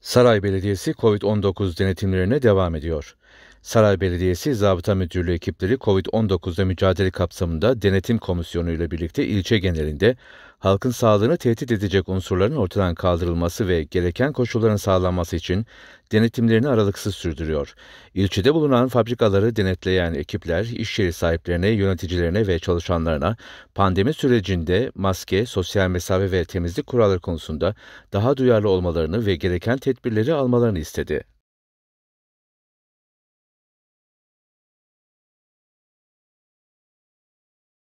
Saray Belediyesi COVID-19 denetimlerine devam ediyor. Saray Belediyesi Zabıta Müdürlüğü ekipleri COVID-19'da mücadele kapsamında denetim komisyonu ile birlikte ilçe genelinde halkın sağlığını tehdit edecek unsurların ortadan kaldırılması ve gereken koşulların sağlanması için denetimlerini aralıksız sürdürüyor. İlçede bulunan fabrikaları denetleyen ekipler iş yeri sahiplerine, yöneticilerine ve çalışanlarına pandemi sürecinde maske, sosyal mesafe ve temizlik kuralları konusunda daha duyarlı olmalarını ve gereken tedbirleri almalarını istedi.